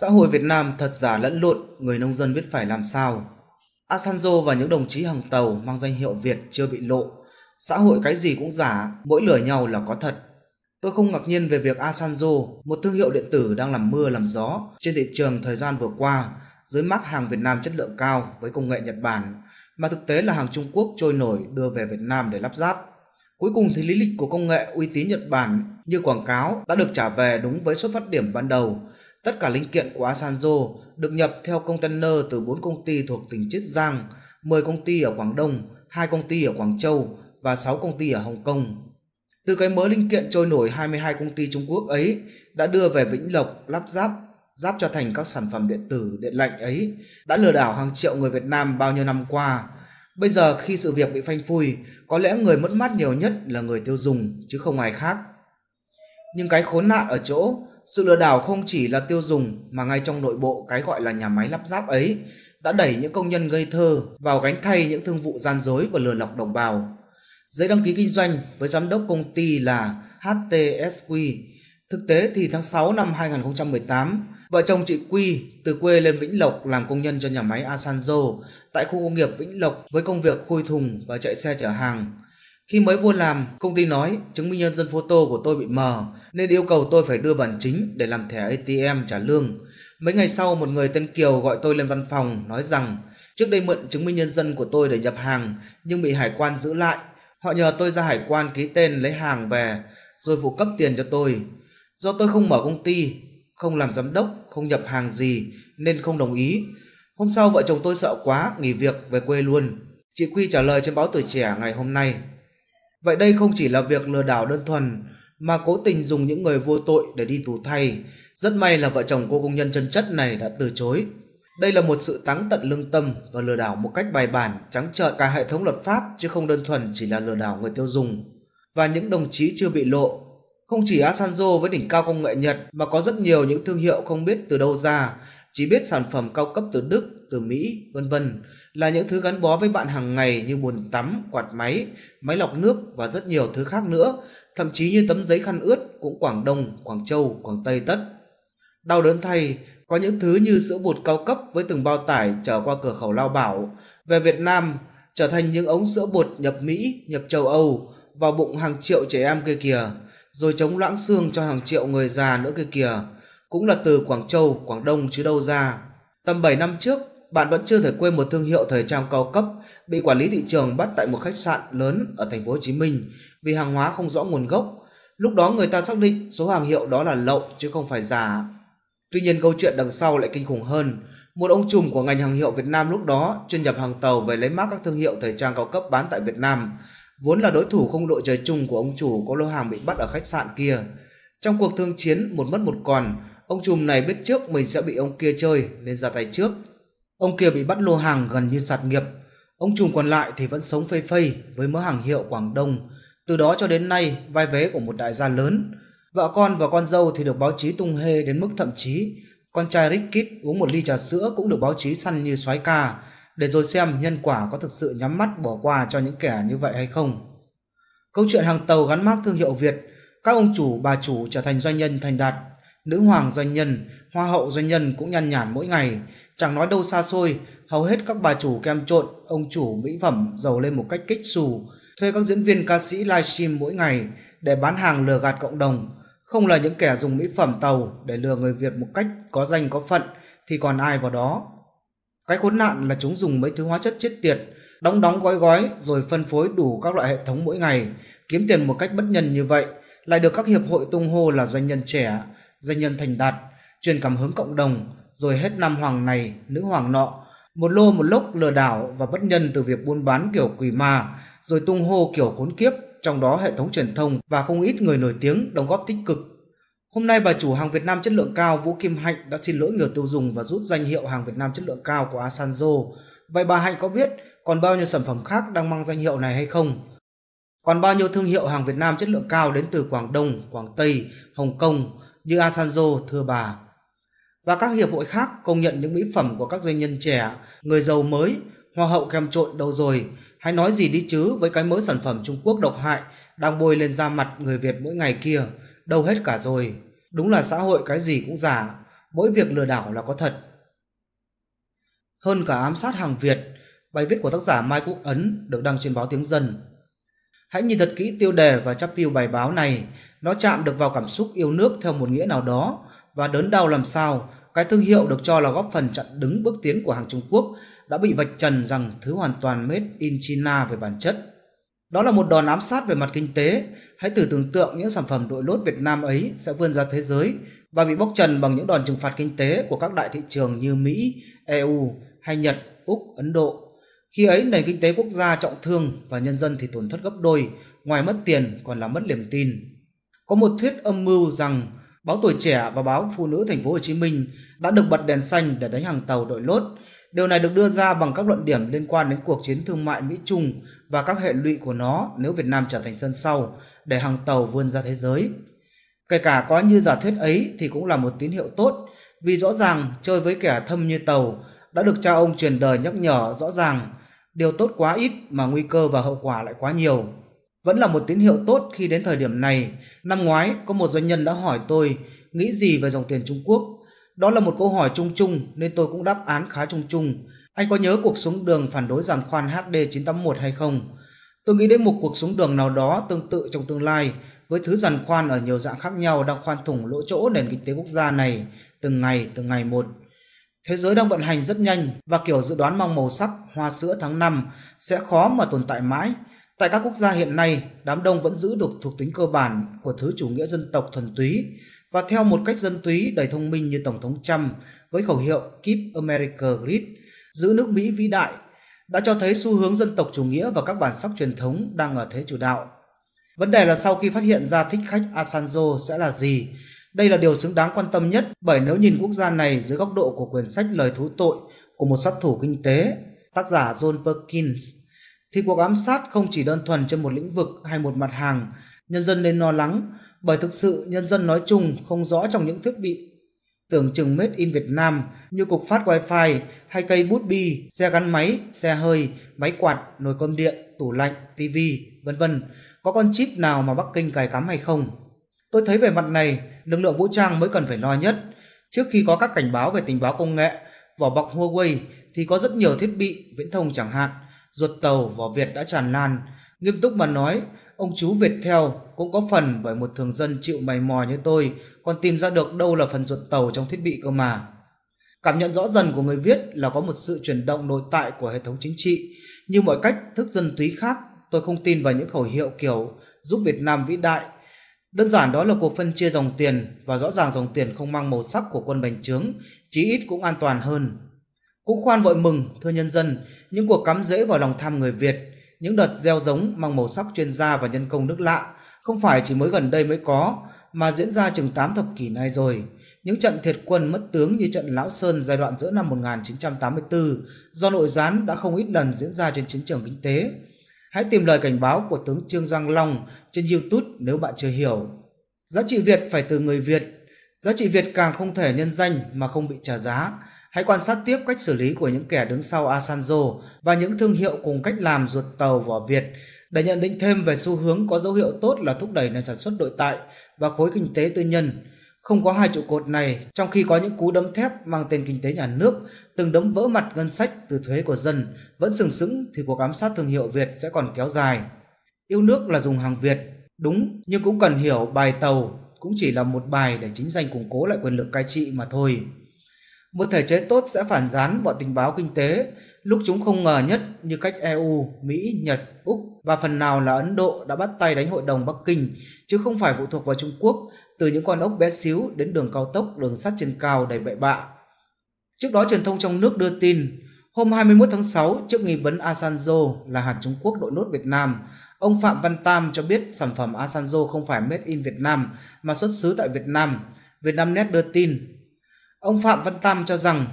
Xã hội Việt Nam thật giả lẫn lộn, người nông dân biết phải làm sao. Asanzo và những đồng chí hàng tàu mang danh hiệu Việt chưa bị lộ. Xã hội cái gì cũng giả, mỗi lửa nhau là có thật. Tôi không ngạc nhiên về việc Asanzo, một thương hiệu điện tử đang làm mưa làm gió trên thị trường thời gian vừa qua, dưới mác hàng Việt Nam chất lượng cao với công nghệ Nhật Bản, mà thực tế là hàng Trung Quốc trôi nổi đưa về Việt Nam để lắp ráp. Cuối cùng thì lý lịch của công nghệ uy tín Nhật Bản như quảng cáo đã được trả về đúng với xuất phát điểm ban đầu Tất cả linh kiện của Asanzo được nhập theo container từ 4 công ty thuộc tỉnh Chiết Giang, 10 công ty ở Quảng Đông, 2 công ty ở Quảng Châu và 6 công ty ở Hồng Kông. Từ cái mớ linh kiện trôi nổi 22 công ty Trung Quốc ấy đã đưa về Vĩnh Lộc, lắp ráp, ráp cho thành các sản phẩm điện tử, điện lạnh ấy đã lừa đảo hàng triệu người Việt Nam bao nhiêu năm qua. Bây giờ khi sự việc bị phanh phui, có lẽ người mất mát nhiều nhất là người tiêu dùng chứ không ai khác. Nhưng cái khốn nạn ở chỗ, sự lừa đảo không chỉ là tiêu dùng mà ngay trong nội bộ cái gọi là nhà máy lắp ráp ấy đã đẩy những công nhân gây thơ vào gánh thay những thương vụ gian dối và lừa lọc đồng bào. Giấy đăng ký kinh doanh với giám đốc công ty là HTSQ. Thực tế thì tháng 6 năm 2018, vợ chồng chị Quy từ quê lên Vĩnh Lộc làm công nhân cho nhà máy Asanzo tại khu công nghiệp Vĩnh Lộc với công việc khui thùng và chạy xe chở hàng. Khi mới vô làm, công ty nói chứng minh nhân dân photo của tôi bị mờ nên yêu cầu tôi phải đưa bản chính để làm thẻ ATM trả lương. Mấy ngày sau, một người tên Kiều gọi tôi lên văn phòng nói rằng trước đây mượn chứng minh nhân dân của tôi để nhập hàng nhưng bị hải quan giữ lại. Họ nhờ tôi ra hải quan ký tên lấy hàng về rồi phụ cấp tiền cho tôi. Do tôi không mở công ty, không làm giám đốc, không nhập hàng gì nên không đồng ý. Hôm sau vợ chồng tôi sợ quá, nghỉ việc về quê luôn. Chị Quy trả lời trên báo Tuổi Trẻ ngày hôm nay. Vậy đây không chỉ là việc lừa đảo đơn thuần, mà cố tình dùng những người vô tội để đi tù thay. Rất may là vợ chồng cô công nhân chân chất này đã từ chối. Đây là một sự táng tận lương tâm và lừa đảo một cách bài bản, trắng trợn cả hệ thống luật pháp chứ không đơn thuần chỉ là lừa đảo người tiêu dùng. Và những đồng chí chưa bị lộ, không chỉ Asanzo với đỉnh cao công nghệ Nhật mà có rất nhiều những thương hiệu không biết từ đâu ra, chỉ biết sản phẩm cao cấp từ Đức, từ Mỹ, vân vân là những thứ gắn bó với bạn hàng ngày như bồn tắm, quạt máy, máy lọc nước và rất nhiều thứ khác nữa, thậm chí như tấm giấy khăn ướt cũng Quảng Đông, Quảng Châu, Quảng Tây tất. Đau đớn thay, có những thứ như sữa bột cao cấp với từng bao tải trở qua cửa khẩu Lao Bảo, về Việt Nam trở thành những ống sữa bột nhập Mỹ, nhập châu Âu vào bụng hàng triệu trẻ em kia kìa, rồi chống loãng xương cho hàng triệu người già nữa kia kìa, cũng là từ Quảng Châu, Quảng Đông chứ đâu ra. Tầm 7 năm trước, bạn vẫn chưa thể quên một thương hiệu thời trang cao cấp bị quản lý thị trường bắt tại một khách sạn lớn ở thành phố Hồ Chí Minh vì hàng hóa không rõ nguồn gốc. Lúc đó người ta xác định số hàng hiệu đó là lậu chứ không phải giả. Tuy nhiên câu chuyện đằng sau lại kinh khủng hơn. Một ông trùm của ngành hàng hiệu Việt Nam lúc đó chuyên nhập hàng tàu về lấy mác các thương hiệu thời trang cao cấp bán tại Việt Nam, vốn là đối thủ không đội trời chung của ông chủ có lô hàng bị bắt ở khách sạn kia. Trong cuộc thương chiến một mất một còn, ông trùm này biết trước mình sẽ bị ông kia chơi nên ra tay trước. Ông kia bị bắt lô hàng gần như sạt nghiệp, ông trùm còn lại thì vẫn sống phây phây với mớ hàng hiệu Quảng Đông. Từ đó cho đến nay, vai vế của một đại gia lớn. Vợ con và con dâu thì được báo chí tung hê đến mức thậm chí con trai kid uống một ly trà sữa cũng được báo chí săn như soái ca, để rồi xem nhân quả có thực sự nhắm mắt bỏ qua cho những kẻ như vậy hay không. Câu chuyện hàng tàu gắn mác thương hiệu Việt, các ông chủ bà chủ trở thành doanh nhân thành đạt nữ hoàng doanh nhân, hoa hậu doanh nhân cũng nhằn nhản mỗi ngày. Chẳng nói đâu xa xôi, hầu hết các bà chủ kem trộn, ông chủ mỹ phẩm giàu lên một cách kích xù, thuê các diễn viên ca sĩ livestream mỗi ngày để bán hàng lừa gạt cộng đồng. Không là những kẻ dùng mỹ phẩm tàu để lừa người Việt một cách có danh có phận thì còn ai vào đó. Cái khốn nạn là chúng dùng mấy thứ hóa chất chết tiệt, đóng đóng gói gói rồi phân phối đủ các loại hệ thống mỗi ngày, kiếm tiền một cách bất nhân như vậy, lại được các hiệp hội tung hô là doanh nhân trẻ, doanh nhân thành đạt, truyền cảm hứng cộng đồng, rồi hết năm hoàng này, nữ hoàng nọ, một lô một lốc lừa đảo và bất nhân từ việc buôn bán kiểu quỷ ma rồi tung hô kiểu khốn kiếp, trong đó hệ thống truyền thông và không ít người nổi tiếng đóng góp tích cực. Hôm nay bà chủ hàng Việt Nam chất lượng cao Vũ Kim Hạnh đã xin lỗi người tiêu dùng và rút danh hiệu hàng Việt Nam chất lượng cao của Asanzo. Vậy bà Hạnh có biết còn bao nhiêu sản phẩm khác đang mang danh hiệu này hay không? Còn bao nhiêu thương hiệu hàng Việt Nam chất lượng cao đến từ Quảng Đông, Quảng Tây, Hồng Kông, như Asanzo, thưa bà. Và các hiệp hội khác công nhận những mỹ phẩm của các doanh nhân trẻ, người giàu mới, hoa hậu kem trộn đâu rồi, hãy nói gì đi chứ với cái mớ sản phẩm Trung Quốc độc hại đang bôi lên da mặt người Việt mỗi ngày kia, đâu hết cả rồi. Đúng là xã hội cái gì cũng giả, mỗi việc lừa đảo là có thật. Hơn cả ám sát hàng Việt, bài viết của tác giả Mai Quốc Ấn được đăng trên báo Tiếng Dân Hãy nhìn thật kỹ tiêu đề và chắp piu bài báo này, nó chạm được vào cảm xúc yêu nước theo một nghĩa nào đó và đớn đau làm sao cái thương hiệu được cho là góp phần chặn đứng bước tiến của hàng Trung Quốc đã bị vạch trần rằng thứ hoàn toàn made in China về bản chất. Đó là một đòn ám sát về mặt kinh tế. Hãy thử tưởng tượng những sản phẩm đội lốt Việt Nam ấy sẽ vươn ra thế giới và bị bóc trần bằng những đòn trừng phạt kinh tế của các đại thị trường như Mỹ, EU hay Nhật, Úc, Ấn Độ, khi ấy nền kinh tế quốc gia trọng thương và nhân dân thì tổn thất gấp đôi, ngoài mất tiền còn là mất niềm tin. Có một thuyết âm mưu rằng báo tuổi trẻ và báo phụ nữ thành phố Hồ Chí Minh đã được bật đèn xanh để đánh hàng tàu đội lốt. Điều này được đưa ra bằng các luận điểm liên quan đến cuộc chiến thương mại Mỹ Trung và các hệ lụy của nó nếu Việt Nam trở thành sân sau để hàng tàu vươn ra thế giới. Kể cả có như giả thuyết ấy thì cũng là một tín hiệu tốt vì rõ ràng chơi với kẻ thâm như tàu đã được cha ông truyền đời nhắc nhở rõ ràng điều tốt quá ít mà nguy cơ và hậu quả lại quá nhiều vẫn là một tín hiệu tốt khi đến thời điểm này năm ngoái có một doanh nhân đã hỏi tôi nghĩ gì về dòng tiền trung quốc đó là một câu hỏi chung chung nên tôi cũng đáp án khá chung chung anh có nhớ cuộc xuống đường phản đối giàn khoan hd 981 hay không tôi nghĩ đến một cuộc xuống đường nào đó tương tự trong tương lai với thứ giàn khoan ở nhiều dạng khác nhau đang khoan thủng lỗ chỗ nền kinh tế quốc gia này từng ngày từng ngày một Thế giới đang vận hành rất nhanh và kiểu dự đoán mang màu sắc hoa sữa tháng 5 sẽ khó mà tồn tại mãi. Tại các quốc gia hiện nay, đám đông vẫn giữ được thuộc tính cơ bản của thứ chủ nghĩa dân tộc thuần túy và theo một cách dân túy đầy thông minh như Tổng thống Trump với khẩu hiệu Keep America Great, giữ nước Mỹ vĩ đại, đã cho thấy xu hướng dân tộc chủ nghĩa và các bản sắc truyền thống đang ở thế chủ đạo. Vấn đề là sau khi phát hiện ra thích khách asanzo sẽ là gì đây là điều xứng đáng quan tâm nhất bởi nếu nhìn quốc gia này dưới góc độ của quyển sách lời thú tội của một sát thủ kinh tế, tác giả John Perkins, thì cuộc ám sát không chỉ đơn thuần trên một lĩnh vực hay một mặt hàng, nhân dân nên lo lắng bởi thực sự nhân dân nói chung không rõ trong những thiết bị tưởng chừng made in Việt Nam như cục phát wifi hay cây bút bi, xe gắn máy, xe hơi, máy quạt, nồi cơm điện, tủ lạnh, tivi, vân vân. Có con chip nào mà Bắc Kinh cài cắm hay không? Tôi thấy về mặt này, lực lượng vũ trang mới cần phải lo nhất. Trước khi có các cảnh báo về tình báo công nghệ, vỏ bọc Huawei thì có rất nhiều thiết bị, viễn thông chẳng hạn, ruột tàu vỏ Việt đã tràn lan. Nghiêm túc mà nói, ông chú Việt theo cũng có phần bởi một thường dân chịu mày mò như tôi còn tìm ra được đâu là phần ruột tàu trong thiết bị cơ mà. Cảm nhận rõ dần của người viết là có một sự chuyển động nội tại của hệ thống chính trị. Như mọi cách thức dân túy khác, tôi không tin vào những khẩu hiệu kiểu giúp Việt Nam vĩ đại Đơn giản đó là cuộc phân chia dòng tiền và rõ ràng dòng tiền không mang màu sắc của quân bành trướng, chí ít cũng an toàn hơn. Cũng khoan vội mừng, thưa nhân dân, những cuộc cắm rễ vào lòng tham người Việt, những đợt gieo giống mang màu sắc chuyên gia và nhân công nước lạ, không phải chỉ mới gần đây mới có, mà diễn ra chừng 8 thập kỷ nay rồi. Những trận thiệt quân mất tướng như trận Lão Sơn giai đoạn giữa năm 1984 do nội gián đã không ít lần diễn ra trên chiến trường kinh tế. Hãy tìm lời cảnh báo của tướng Trương Giang Long trên YouTube nếu bạn chưa hiểu. Giá trị Việt phải từ người Việt. Giá trị Việt càng không thể nhân danh mà không bị trả giá. Hãy quan sát tiếp cách xử lý của những kẻ đứng sau Asanzo và những thương hiệu cùng cách làm ruột tàu vỏ Việt để nhận định thêm về xu hướng có dấu hiệu tốt là thúc đẩy nền sản xuất nội tại và khối kinh tế tư nhân không có hai trụ cột này, trong khi có những cú đấm thép mang tên kinh tế nhà nước, từng đấm vỡ mặt ngân sách từ thuế của dân, vẫn sừng sững thì cuộc ám sát thương hiệu Việt sẽ còn kéo dài. Yêu nước là dùng hàng Việt, đúng, nhưng cũng cần hiểu bài tàu cũng chỉ là một bài để chính danh củng cố lại quyền lực cai trị mà thôi. Một thể chế tốt sẽ phản gián bọn tình báo kinh tế lúc chúng không ngờ nhất như cách EU, Mỹ, Nhật, Úc và phần nào là Ấn Độ đã bắt tay đánh hội đồng Bắc Kinh, chứ không phải phụ thuộc vào Trung Quốc, từ những con ốc bé xíu đến đường cao tốc, đường sắt trên cao đầy bậy bạ. Trước đó truyền thông trong nước đưa tin, hôm 21 tháng 6 trước nghi vấn Asanzo là hạt Trung Quốc đội nốt Việt Nam, ông Phạm Văn Tam cho biết sản phẩm Asanzo không phải made in Việt Nam mà xuất xứ tại Việt Nam. Vietnamnet đưa tin Ông Phạm Văn Tam cho rằng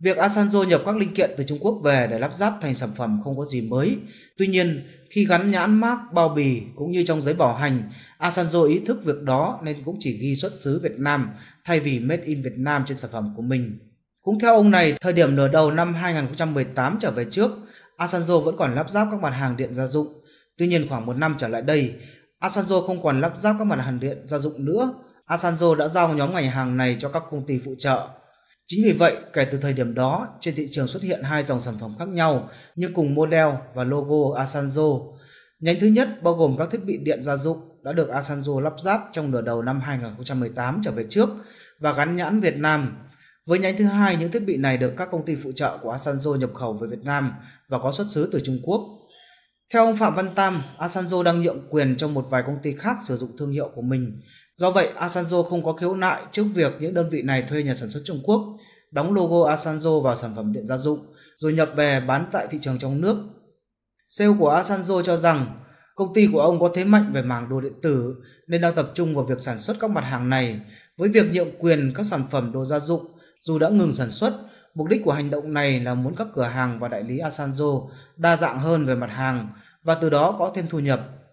Việc Asanzo nhập các linh kiện từ Trung Quốc về để lắp ráp thành sản phẩm không có gì mới. Tuy nhiên, khi gắn nhãn mác bao bì cũng như trong giấy bảo hành, Asanzo ý thức việc đó nên cũng chỉ ghi xuất xứ Việt Nam thay vì Made in Việt Nam trên sản phẩm của mình. Cũng theo ông này, thời điểm nửa đầu năm 2018 trở về trước, Asanzo vẫn còn lắp ráp các mặt hàng điện gia dụng. Tuy nhiên khoảng một năm trở lại đây, Asanzo không còn lắp ráp các mặt hàng điện gia dụng nữa Asanzo đã giao nhóm ngành hàng này cho các công ty phụ trợ. Chính vì vậy, kể từ thời điểm đó, trên thị trường xuất hiện hai dòng sản phẩm khác nhau như cùng model và logo Asanzo. Nhánh thứ nhất bao gồm các thiết bị điện gia dụng đã được Asanzo lắp ráp trong nửa đầu năm 2018 trở về trước và gắn nhãn Việt Nam. Với nhánh thứ hai, những thiết bị này được các công ty phụ trợ của Asanzo nhập khẩu về Việt Nam và có xuất xứ từ Trung Quốc. Theo ông Phạm Văn Tam, Asanzo đang nhượng quyền cho một vài công ty khác sử dụng thương hiệu của mình. Do vậy, Asanzo không có khiếu nại trước việc những đơn vị này thuê nhà sản xuất Trung Quốc, đóng logo Asanzo vào sản phẩm điện gia dụng, rồi nhập về bán tại thị trường trong nước. CEO của Asanzo cho rằng, công ty của ông có thế mạnh về mảng đồ điện tử nên đang tập trung vào việc sản xuất các mặt hàng này với việc nhượng quyền các sản phẩm đồ gia dụng dù đã ngừng sản xuất Mục đích của hành động này là muốn các cửa hàng và đại lý Asanzo đa dạng hơn về mặt hàng và từ đó có thêm thu nhập